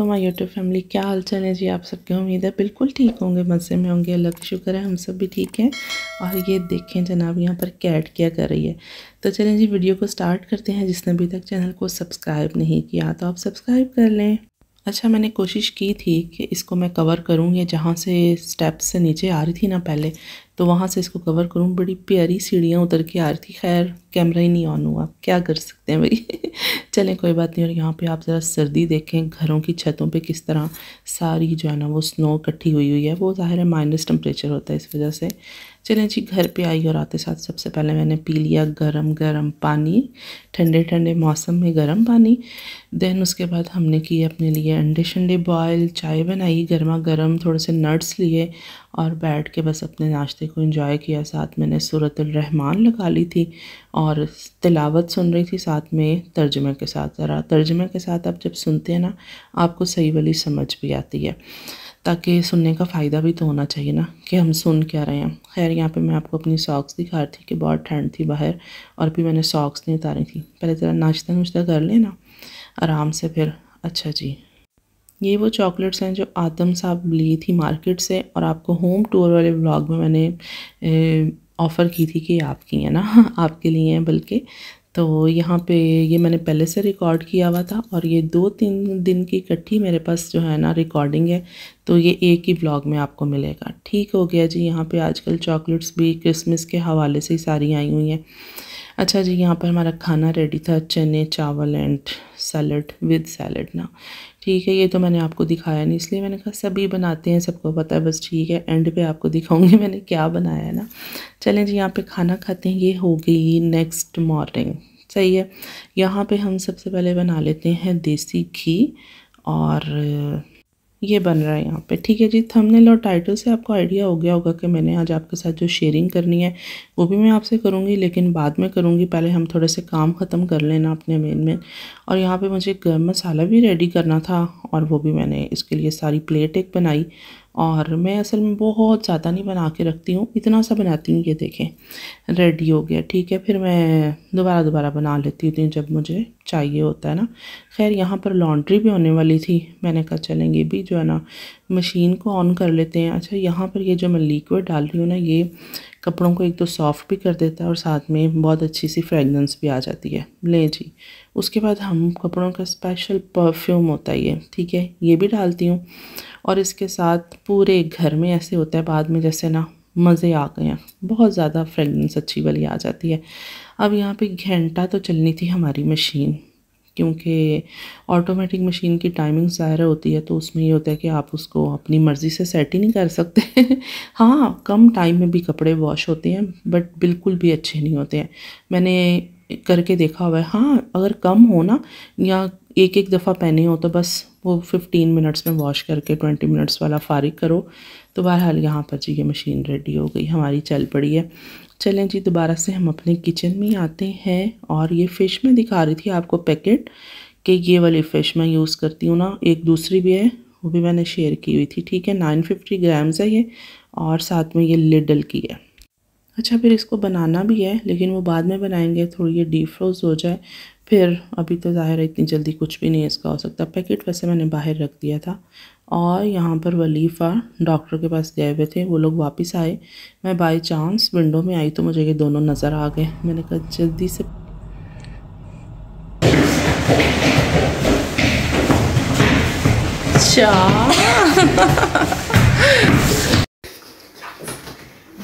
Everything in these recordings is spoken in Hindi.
माई यूट्यूब फैमिली क्या हाल चाल है जी आप सबके उम्मीद है बिल्कुल ठीक होंगे मज़े में होंगे अल्लाह का शुक्र है हम सब भी ठीक हैं और ये देखें जनाब यहाँ पर कैट क्या कर रही है तो चलें जी वीडियो को स्टार्ट करते हैं जिसने अभी तक चैनल को सब्सक्राइब नहीं किया तो आप सब्सक्राइब कर लें अच्छा मैंने कोशिश की थी कि इसको मैं कवर करूँ ये जहाँ से स्टेप से नीचे आ रही थी ना पहले तो वहाँ से इसको कवर करूँ बड़ी प्यारी सीढ़ियाँ उतर के आ रही थी खैर कैमरा ही नहीं ऑन हुआ क्या कर सकते हैं भाई चलें कोई बात नहीं और यहाँ पे आप ज़रा सर्दी देखें घरों की छतों पे किस तरह सारी जो है ना वो स्नो इकट्ठी हुई हुई है वो ज़ाहिर है माइनस टम्परेचर होता है इस वजह से चलें जी घर पे आई और आते साथ सबसे पहले मैंने पी लिया गरम गरम पानी ठंडे ठंडे मौसम में गरम पानी देन उसके बाद हमने किए अपने लिए अंडे शंडे बॉयल चाय बनाई गर्मा गर्म थोड़े से नट्स लिए और बैठ के बस अपने नाश्ते को इंजॉय किया साथ मैंने रहमान लगा ली थी और तिलावत सुन रही थी साथ में तर्जुमे के साथ ज़रा तर्जुमे के साथ आप जब सुनते हैं ना आपको सही वाली समझ भी आती है ताकि सुनने का फ़ायदा भी तो होना चाहिए ना कि हम सुन क्या रहे हैं खैर यहाँ पे मैं आपको अपनी सॉक्स दिखा रही थी कि बहुत ठंड थी बाहर और फिर मैंने सॉक्स नहीं उतारी थी पहले ज़रा नाश्ता नुश्ता कर लेना आराम से फिर अच्छा जी ये वो चॉकलेट्स हैं जो आदम साहब ली थी मार्केट से और आपको होम टूर वाले ब्लॉग में मैंने ऑफ़र की थी कि आपकी है ना आपके लिए हैं बल्कि तो यहाँ पे ये मैंने पहले से रिकॉर्ड किया हुआ था और ये दो तीन दिन की इकट्ठी मेरे पास जो है ना रिकॉर्डिंग है तो ये एक ही ब्लॉग में आपको मिलेगा ठीक हो गया जी यहाँ पे आजकल चॉकलेट्स भी क्रिसमस के हवाले से ही सारी आई हुई हैं अच्छा जी यहाँ पर हमारा खाना रेडी था चने चावल एंड सैलड विद सैलड ना ठीक है ये तो मैंने आपको दिखाया नहीं इसलिए मैंने कहा सभी बनाते हैं सबको पता है बस ठीक है एंड पे आपको दिखाऊंगी मैंने क्या बनाया है ना चलें जी यहाँ पे खाना खाते हैं ये हो गई नेक्स्ट मॉर्निंग सही है यहाँ पे हम सबसे पहले बना लेते हैं देसी घी और ये बन रहा है यहाँ पे ठीक है जी थंबनेल और टाइटल से आपको आइडिया हो गया होगा कि मैंने आज आपके साथ जो शेयरिंग करनी है वो भी मैं आपसे करूँगी लेकिन बाद में करूँगी पहले हम थोड़े से काम ख़त्म कर लेना अपने मेन मेन और यहाँ पे मुझे गर्म मसाला भी रेडी करना था और वो भी मैंने इसके लिए सारी प्लेट एक बनाई और मैं असल में बहुत ज़्यादा नहीं बना के रखती हूँ इतना सा बनाती हूँ ये देखें रेडी हो गया ठीक है फिर मैं दोबारा दोबारा बना लेती हूँ जब मुझे चाहिए होता है ना खैर यहाँ पर लॉन्ड्री भी होने वाली थी मैंने कहा चलेंगे भी जो है ना मशीन को ऑन कर लेते हैं अच्छा यहाँ पर ये जो मैं लिक्विड डाल रही हूँ ना ये कपड़ों को एक तो सॉफ़्ट भी कर देता है और साथ में बहुत अच्छी सी फ्रेगनेंस भी आ जाती है ले जी उसके बाद हम कपड़ों का स्पेशल परफ्यूम होता है ये ठीक है ये भी डालती हूँ और इसके साथ पूरे घर में ऐसे होता है बाद में जैसे ना मज़े आ गए हैं बहुत ज़्यादा फ्रेगनेंस अच्छी वाली आ जाती है अब यहाँ पे घंटा तो चलनी थी हमारी मशीन क्योंकि ऑटोमेटिक मशीन की टाइमिंग ज़ाहिर होती है तो उसमें ये होता है कि आप उसको अपनी मर्ज़ी से सेट ही नहीं कर सकते हाँ कम टाइम में भी कपड़े वॉश होते हैं बट बिल्कुल भी अच्छे नहीं होते हैं मैंने करके देखा हुआ है हाँ अगर कम हो ना या एक एक दफ़ा पहने हो तो बस वो फिफ्टीन मिनट्स में वॉश करके ट्वेंटी मिनट्स वाला फारिग करो तो बहरहाल यहाँ पर जी ये मशीन रेडी हो गई हमारी चल पड़ी है चलें जी दोबारा से हम अपने किचन में आते हैं और ये फ़िश मैं दिखा रही थी आपको पैकेट कि ये वाली फ़िश मैं यूज़ करती हूँ ना एक दूसरी भी है वो भी मैंने शेयर की हुई थी ठीक है नाइन फिफ्टी ग्राम्स है ये और साथ में ये लिडल की है अच्छा फिर इसको बनाना भी है लेकिन वो बाद में बनाएंगे थोड़ी ये डीप फ्रोज हो जाए फिर अभी तो ज़ाहिर है इतनी जल्दी कुछ भी नहीं इसका हो सकता पैकेट वैसे मैंने बाहर रख दिया था और यहाँ पर वलीफ़ा डॉक्टर के पास गए हुए थे वो लोग वापस आए मैं बाय चांस विंडो में आई तो मुझे ये दोनों नज़र आ गए मैंने कहा जल्दी से अच्छा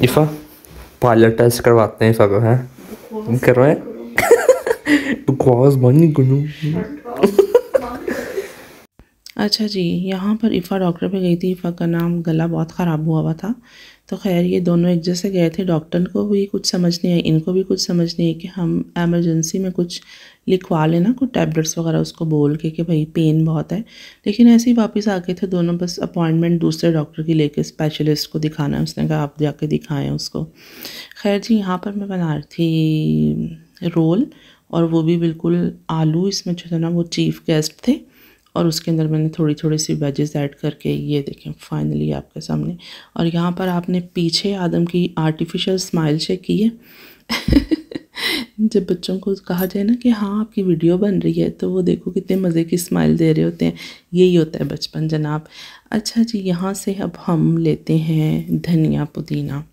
इफ़ा पार्लर टेस्ट करवाते हैं सब है करवाए बकवास गुनू अच्छा जी यहाँ पर इफ़ा डॉक्टर पे गई थी इफ़ा का नाम गला बहुत ख़राब हुआ हुआ था तो खैर ये दोनों एक जैसे गए थे डॉक्टर को भी कुछ समझ नहीं आई इनको भी कुछ समझ नहीं आई कि हम एमरजेंसी में कुछ लिखवा लेना कुछ टैबलेट्स वगैरह उसको बोल के कि भाई पेन बहुत है लेकिन ऐसे ही वापस आ गए थे दोनों बस अपॉइंटमेंट दूसरे डॉक्टर की लेके स्पेशलिस्ट को दिखाना है उसने कहा आप जाके दिखाएं उसको खैर जी यहाँ पर मैं बना रही थी रोल और वो भी बिल्कुल आलू इसमें जो ना वो चीफ गेस्ट थे और उसके अंदर मैंने थोड़ी थोड़ी सी वेजेस ऐड करके ये देखें फाइनली आपके सामने और यहाँ पर आपने पीछे आदम की आर्टिफिशियल स्माइल चेक की है जब बच्चों को कहा जाए ना कि हाँ आपकी वीडियो बन रही है तो वो देखो कितने मज़े की स्माइल दे रहे होते हैं यही होता है बचपन जनाब अच्छा जी यहाँ से अब हम लेते हैं धनिया पुदीना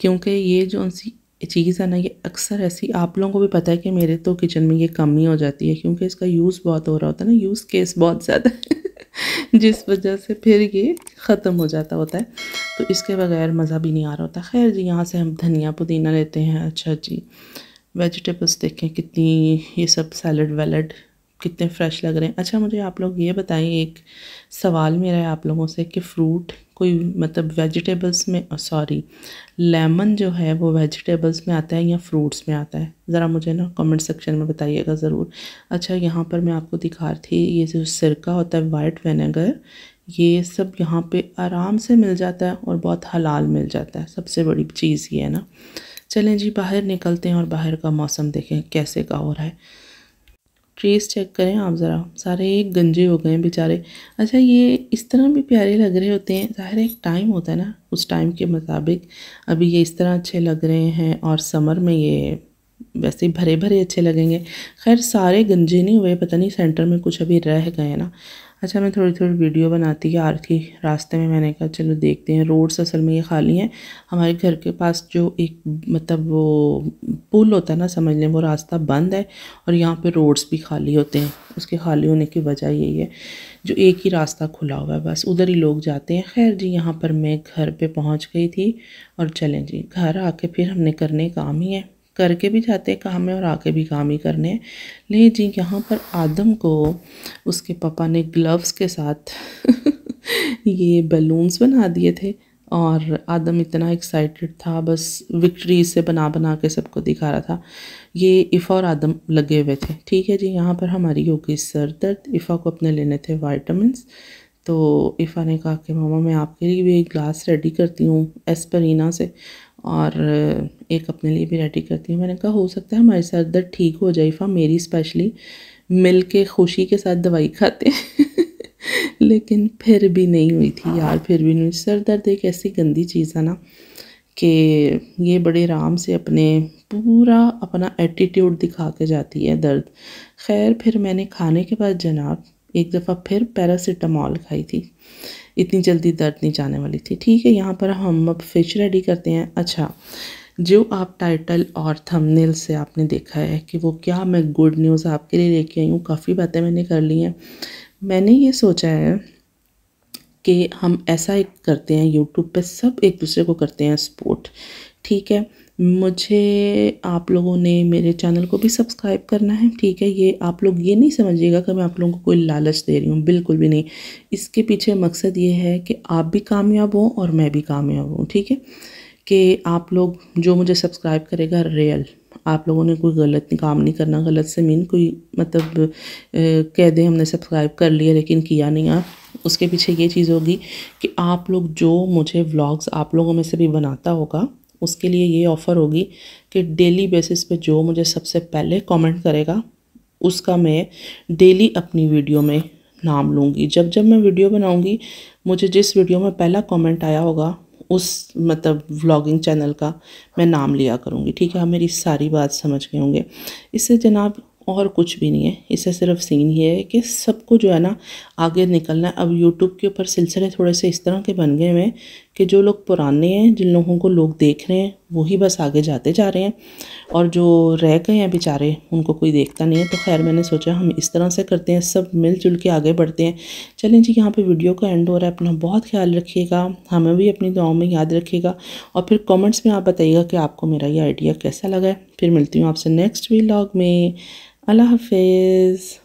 क्योंकि ये जो सी चीज़ है ना ये अक्सर ऐसी आप लोगों को भी पता है कि मेरे तो किचन में ये कम ही हो जाती है क्योंकि इसका यूज़ बहुत हो रहा होता है ना यूज़ केस बहुत ज़्यादा जिस वजह से फिर ये ख़त्म हो जाता होता है तो इसके बगैर मज़ा भी नहीं आ रहा होता खैर जी यहाँ से हम धनिया पुदीना लेते हैं अच्छा जी वेजिटेबल्स देखें कितनी ये सब सैलड वैलड कितने फ्रेश लग रहे हैं अच्छा मुझे आप लोग ये बताएं एक सवाल मेरा है आप लोगों से कि फ़्रूट कोई मतलब वेजिटेबल्स में सॉरी लेमन जो है वो वेजिटेबल्स में आता है या फ्रूट्स में आता है ज़रा मुझे ना कमेंट सेक्शन में बताइएगा ज़रूर अच्छा यहाँ पर मैं आपको दिखा रही थी ये जो सिरका होता है वाइट वेनेगर ये सब यहाँ पे आराम से मिल जाता है और बहुत हलाल मिल जाता है सबसे बड़ी चीज़ ये है ना चलें जी बाहर निकलते हैं और बाहर का मौसम देखें कैसे का हो रहा है ट्रेस चेक करें आप ज़रा सारे एक गंजे हो गए हैं बेचारे अच्छा ये इस तरह भी प्यारे लग रहे होते हैं ज़ाहिर एक टाइम होता है ना उस टाइम के मुताबिक अभी ये इस तरह अच्छे लग रहे हैं और समर में ये वैसे भरे भरे अच्छे लगेंगे खैर सारे गंजे नहीं हुए पता नहीं सेंटर में कुछ अभी रह गए ना अच्छा मैं थोड़ी थोड़ी वीडियो बनाती है की रास्ते में मैंने कहा चलो देखते हैं रोड्स असल में ये खाली हैं हमारे घर के पास जो एक मतलब वो पुल होता है ना समझ लें वो रास्ता बंद है और यहाँ पे रोड्स भी खाली होते हैं उसके खाली होने की वजह यही है जो एक ही रास्ता खुला हुआ है बस उधर ही लोग जाते हैं खैर जी यहाँ पर मैं घर पर पहुँच गई थी और चलें जी घर आके फिर हमने करने काम ही है करके भी जाते हैं काम में और आके भी काम ही करने लेकिन जी यहाँ पर आदम को उसके पापा ने ग्लव्स के साथ ये बलून्स बना दिए थे और आदम इतना एक्साइटेड था बस विक्ट्री से बना बना के सबको दिखा रहा था ये इफ़ा और आदम लगे हुए थे ठीक है जी यहाँ पर हमारी योगी सर दर्द इफ़ा को अपने लेने थे वाइटामस तो इफ़ा ने कहा कि मामा मैं आपके लिए भी एक ग्लास रेडी करती हूँ एस्परीना से और एक अपने लिए भी रेडी करती हूँ मैंने कहा हो सकता है हमारे साथ दर्द ठीक हो जाए फा मेरी स्पेशली मिल के खुशी के साथ दवाई खाते हैं लेकिन फिर भी नहीं हुई थी यार फिर भी नहीं सर दर्द एक ऐसी गंदी चीज़ है ना कि ये बड़े आराम से अपने पूरा अपना एटीट्यूड दिखा के जाती है दर्द खैर फिर मैंने खाने के बाद जनाब एक दफ़ा फिर पैरासीटामॉल खाई थी इतनी जल्दी दर्द नहीं जाने वाली थी ठीक है यहाँ पर हम अब फिश रेडी करते हैं अच्छा जो आप टाइटल और थंबनेल से आपने देखा है कि वो क्या मैं गुड न्यूज़ आपके लिए लेके आई हूँ काफ़ी बातें मैंने कर ली हैं मैंने ये सोचा है कि हम ऐसा एक करते हैं यूट्यूब पे सब एक दूसरे को करते हैं सपोर्ट ठीक है मुझे आप लोगों ने मेरे चैनल को भी सब्सक्राइब करना है ठीक है ये आप लोग ये नहीं समझिएगा कि मैं आप लोगों को कोई लालच दे रही हूँ बिल्कुल भी नहीं इसके पीछे मकसद ये है कि आप भी कामयाब हों और मैं भी कामयाब हूँ ठीक है कि आप लोग जो मुझे सब्सक्राइब करेगा रियल आप लोगों ने कोई गलत काम नहीं करना गलत से मीन कोई मतलब कह दें हमने सब्सक्राइब कर लिया लेकिन किया नहीं आप उसके पीछे ये चीज़ होगी कि आप लोग जो मुझे व्लॉग्स आप लोगों में से भी बनाता होगा उसके लिए ये ऑफ़र होगी कि डेली बेसिस पे जो मुझे सबसे पहले कमेंट करेगा उसका मैं डेली अपनी वीडियो में नाम लूँगी जब जब मैं वीडियो बनाऊँगी मुझे जिस वीडियो में पहला कमेंट आया होगा उस मतलब व्लॉगिंग चैनल का मैं नाम लिया करूँगी ठीक है आप मेरी सारी बात समझ गए होंगे इससे जनाब और कुछ भी नहीं है इससे सिर्फ सीन ये है कि सबको जो है ना आगे निकलना है अब यूट्यूब के ऊपर सिलसिले थोड़े से इस तरह के बन गए हुए हैं कि जो लोग पुराने हैं जिन लोगों को लोग देख रहे हैं वही बस आगे जाते जा रहे हैं और जो रह गए हैं बेचारे उनको कोई देखता नहीं है तो खैर मैंने सोचा हम इस तरह से करते हैं सब मिलजुल के आगे बढ़ते हैं चलें जी यहाँ पे वीडियो का एंड हो रहा है अपना बहुत ख्याल रखिएगा हमें भी अपनी दुआओं में याद रखिएगा और फिर कॉमेंट्स में आप बताइएगा कि आपको मेरा ये आइडिया कैसा लगा है फिर मिलती हूँ आपसे नेक्स्ट वी में अल्लाह हाफिज़